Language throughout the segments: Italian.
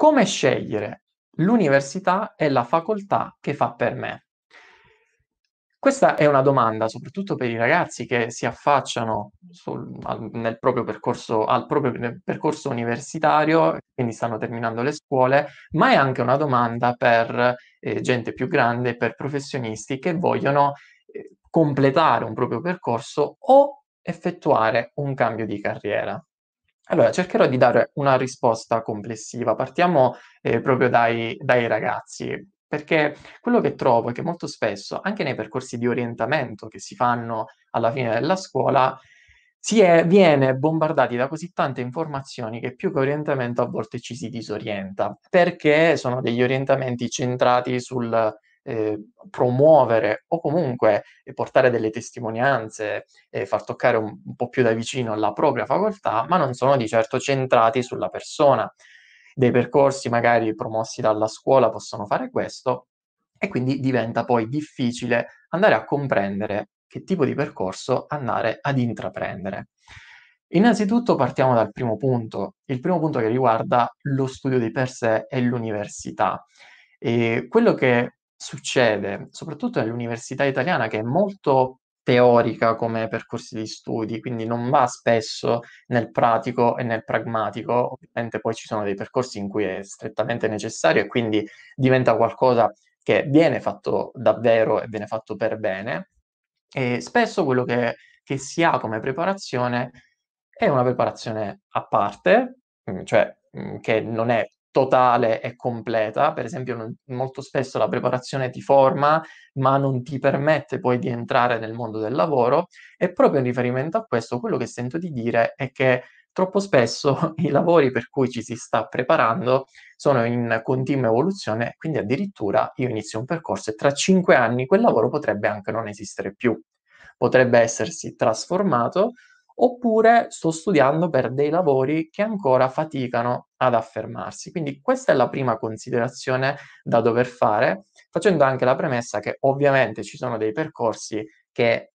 Come scegliere? L'università è la facoltà che fa per me. Questa è una domanda soprattutto per i ragazzi che si affacciano sul, al, proprio percorso, al proprio percorso universitario, quindi stanno terminando le scuole, ma è anche una domanda per eh, gente più grande, per professionisti che vogliono eh, completare un proprio percorso o effettuare un cambio di carriera. Allora, cercherò di dare una risposta complessiva. Partiamo, ehm, proprio dai dai ragazzi, perché quello che trovo è che molto spesso, anche nei percorsi di orientamento che si fanno alla fine della scuola, si è viene bombardati da così tante informazioni che più che orientamento a volte ci si disorienta, perché sono degli orientamenti centrati sul eh, promuovere o comunque eh, portare delle testimonianze e eh, far toccare un, un po' più da vicino la propria facoltà, ma non sono di certo centrati sulla persona. Dei percorsi magari promossi dalla scuola possono fare questo e quindi diventa poi difficile andare a comprendere che tipo di percorso andare ad intraprendere. Innanzitutto partiamo dal primo punto, il primo punto che riguarda lo studio di per sé e l'università. E quello che succede, soprattutto nell'università italiana, che è molto teorica come percorsi di studi, quindi non va spesso nel pratico e nel pragmatico. Ovviamente poi ci sono dei percorsi in cui è strettamente necessario e quindi diventa qualcosa che viene fatto davvero e viene fatto per bene. E spesso quello che, che si ha come preparazione è una preparazione a parte, mm, cioè mm, che non è totale e completa, per esempio non, molto spesso la preparazione ti forma ma non ti permette poi di entrare nel mondo del lavoro e proprio in riferimento a questo quello che sento di dire è che troppo spesso i lavori per cui ci si sta preparando sono in continua evoluzione, quindi addirittura io inizio un percorso e tra cinque anni quel lavoro potrebbe anche non esistere più, potrebbe essersi trasformato oppure sto studiando per dei lavori che ancora faticano ad affermarsi. Quindi questa è la prima considerazione da dover fare, facendo anche la premessa che ovviamente ci sono dei percorsi che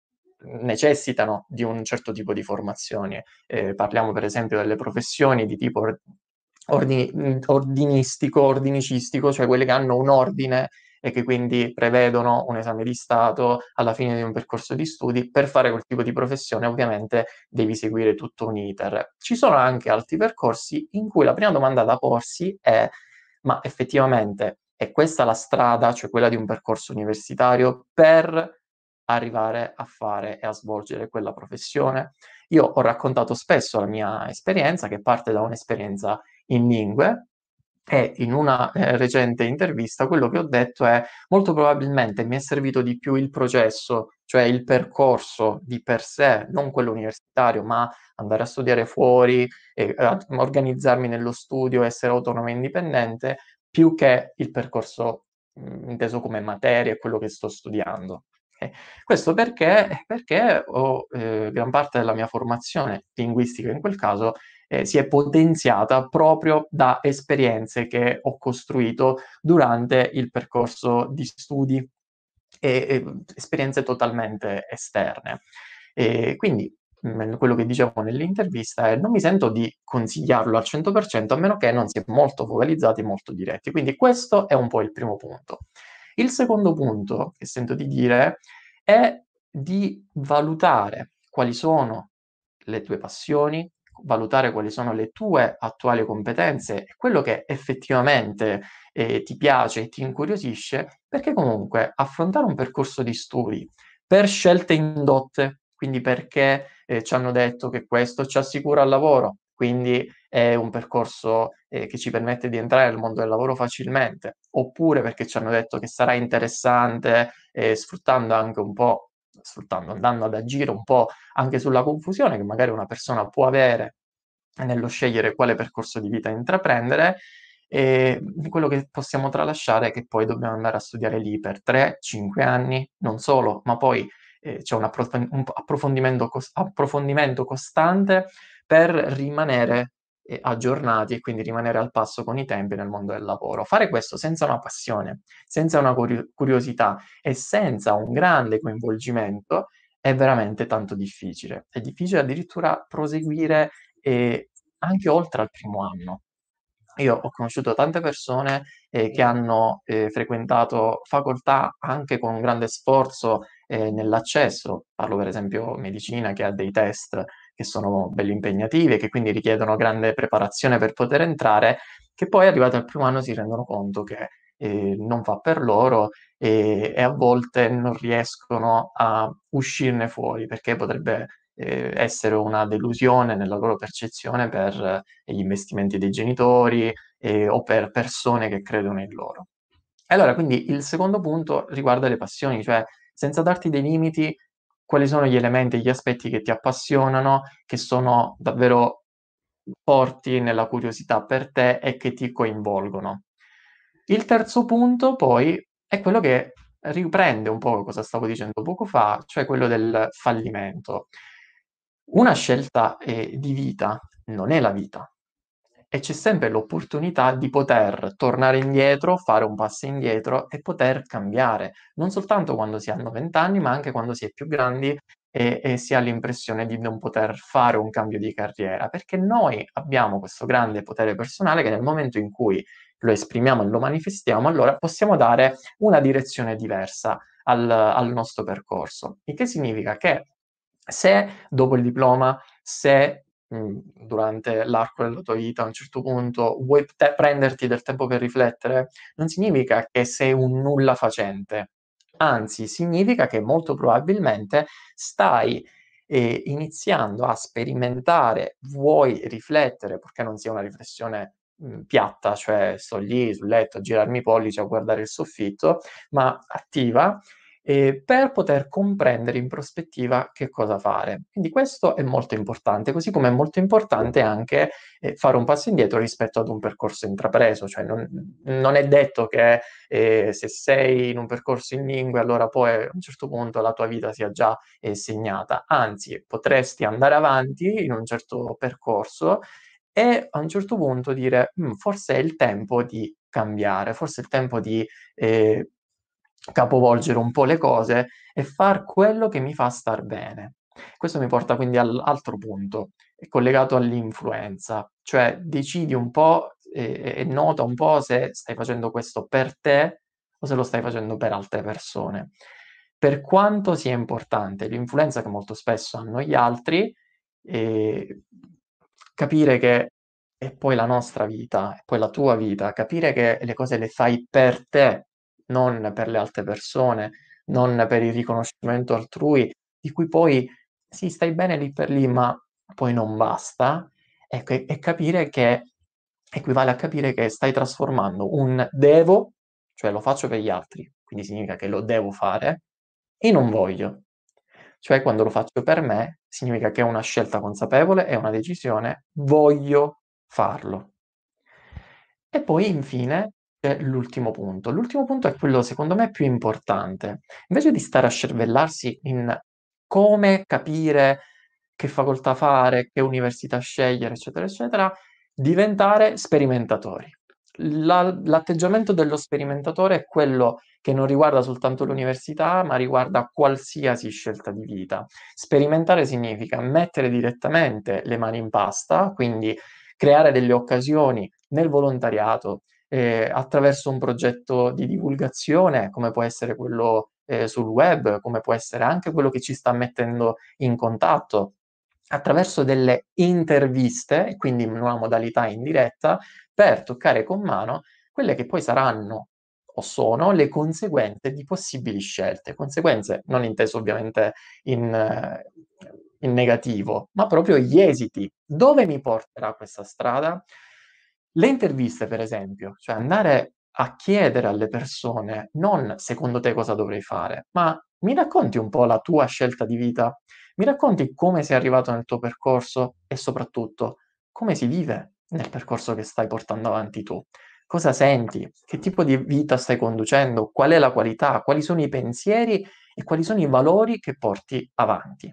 necessitano di un certo tipo di formazione. Eh, parliamo per esempio delle professioni di tipo ordini, ordinistico, ordinicistico, cioè quelle che hanno un ordine e che quindi prevedono un esame di Stato alla fine di un percorso di studi, per fare quel tipo di professione ovviamente devi seguire tutto un iter. Ci sono anche altri percorsi in cui la prima domanda da porsi è ma effettivamente è questa la strada, cioè quella di un percorso universitario, per arrivare a fare e a svolgere quella professione. Io ho raccontato spesso la mia esperienza, che parte da un'esperienza in lingue, e in una eh, recente intervista quello che ho detto è molto probabilmente mi è servito di più il processo, cioè il percorso di per sé, non quello universitario, ma andare a studiare fuori, e, eh, organizzarmi nello studio, essere autonomo e indipendente, più che il percorso mh, mm, inteso come materia e quello che sto studiando. Eh, questo perché, perché ho eh, gran parte della mia formazione linguistica in quel caso eh, si è potenziata proprio da esperienze che ho costruito durante il percorso di studi e, e mm, esperienze totalmente esterne. E quindi mm, quello che dicevo nell'intervista è non mi sento di consigliarlo al 100% a meno che non si è molto focalizzati e molto diretti. Quindi questo è un po' il primo punto. Il secondo punto che sento di dire è di valutare quali sono le tue passioni, valutare quali sono le tue attuali competenze e quello che effettivamente eh, ti piace e ti incuriosisce, perché comunque affrontare un percorso di studi per scelte indotte, quindi perché eh, ci hanno detto che questo ci assicura il lavoro, quindi è un percorso eh, che ci permette di entrare nel mondo del lavoro facilmente, oppure perché ci hanno detto che sarà interessante, eh, sfruttando anche un po' sfruttando, andando ad agire un po' anche sulla confusione che magari una persona può avere nello scegliere quale percorso di vita intraprendere e quello che possiamo tralasciare è che poi dobbiamo andare a studiare lì per 3-5 anni, non solo, ma poi eh, c'è un, approf- un approfondimento, cos- approfondimento costante per rimanere aggiornati e quindi rimanere al passo con i tempi nel mondo del lavoro. Fare questo senza una passione, senza una curiosità e senza un grande coinvolgimento è veramente tanto difficile. È difficile addirittura proseguire eh, anche oltre al primo anno. Io ho conosciuto tante persone eh, che hanno eh, frequentato facoltà anche con grande sforzo eh, nell'accesso, parlo per esempio medicina che ha dei test che sono belli impegnativi e che quindi richiedono grande preparazione per poter entrare, che poi arrivati al primo anno si rendono conto che eh, non fa per loro e, e, a volte non riescono a uscirne fuori perché potrebbe eh, essere una delusione nella loro percezione per eh, gli investimenti dei genitori eh, o per persone che credono in loro. E allora, quindi il secondo punto riguarda le passioni, cioè senza darti dei limiti quali sono gli elementi, gli aspetti che ti appassionano, che sono davvero forti nella curiosità per te e che ti coinvolgono. Il terzo punto poi è quello che riprende un po' cosa stavo dicendo poco fa, cioè quello del fallimento. Una scelta eh, di vita non è la vita, e c'è sempre l'opportunità di poter tornare indietro, fare un passo indietro e poter cambiare, non soltanto quando si hanno vent'anni, ma anche quando si è più grandi e, e, si ha l'impressione di non poter fare un cambio di carriera, perché noi abbiamo questo grande potere personale che nel momento in cui lo esprimiamo e lo manifestiamo, allora possiamo dare una direzione diversa al, al nostro percorso. Il che significa che se dopo il diploma, se Mm, durante l'arco della tua vita a un certo punto vuoi te- prenderti del tempo per riflettere, non significa che sei un nulla facente, anzi significa che molto probabilmente stai eh, iniziando a sperimentare, vuoi riflettere, purché non sia una riflessione mh, mm, piatta, cioè sto lì sul letto a girarmi i pollici, a guardare il soffitto, ma attiva eh, per poter comprendere in prospettiva che cosa fare. Quindi questo è molto importante, così come è molto importante anche eh, fare un passo indietro rispetto ad un percorso intrapreso, cioè non, non è detto che eh, se sei in un percorso in lingue allora poi a un certo punto la tua vita sia già segnata, anzi potresti andare avanti in un certo percorso e a un certo punto dire mm, forse è il tempo di cambiare, forse è il tempo di eh, capovolgere un po' le cose e far quello che mi fa star bene. Questo mi porta quindi all'altro punto, collegato all'influenza, cioè decidi un po' e, e nota un po' se stai facendo questo per te o se lo stai facendo per altre persone. Per quanto sia importante l'influenza che molto spesso hanno gli altri, eh, capire che è poi la nostra vita, è poi la tua vita, capire che le cose le fai per te non per le altre persone, non per il riconoscimento altrui, di cui poi sì, stai bene lì per lì, ma poi non basta, ecco, e, capire che equivale a capire che stai trasformando un devo, cioè lo faccio per gli altri, quindi significa che lo devo fare, in un voglio, cioè quando lo faccio per me, significa che è una scelta consapevole, è una decisione, voglio farlo. E poi infine c'è l'ultimo punto. L'ultimo punto è quello, secondo me, più importante. Invece di stare a scervellarsi in come capire che facoltà fare, che università scegliere, eccetera, eccetera, diventare sperimentatori. La, l'atteggiamento dello sperimentatore è quello che non riguarda soltanto l'università, ma riguarda qualsiasi scelta di vita. Sperimentare significa mettere direttamente le mani in pasta, quindi creare delle occasioni nel volontariato, eh, attraverso un progetto di divulgazione, come può essere quello eh, sul web, come può essere anche quello che ci sta mettendo in contatto, attraverso delle interviste, quindi in una modalità in diretta, per toccare con mano quelle che poi saranno o sono le conseguenze di possibili scelte. Conseguenze non inteso ovviamente in, eh, in negativo, ma proprio gli esiti. Dove mi porterà questa strada? Le interviste, per esempio, cioè andare a chiedere alle persone non secondo te cosa dovrei fare, ma mi racconti un po' la tua scelta di vita, mi racconti come sei arrivato nel tuo percorso e soprattutto come si vive nel percorso che stai portando avanti tu. Cosa senti? Che tipo di vita stai conducendo? Qual è la qualità? Quali sono i pensieri e quali sono i valori che porti avanti?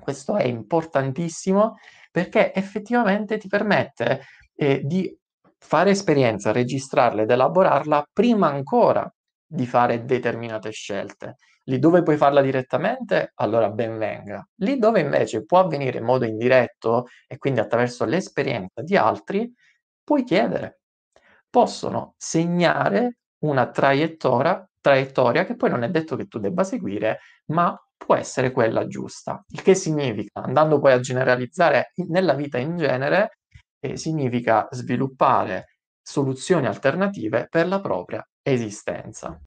Questo è importantissimo perché effettivamente ti permette eh, di fare esperienza, registrarla ed elaborarla prima ancora di fare determinate scelte. Lì dove puoi farla direttamente, allora ben venga. Lì dove invece può avvenire in modo indiretto e quindi attraverso l'esperienza di altri, puoi chiedere. Possono segnare una traiettoria, traiettoria che poi non è detto che tu debba seguire, ma può essere quella giusta. Il che significa, andando poi a generalizzare nella vita in genere, e significa sviluppare soluzioni alternative per la propria esistenza.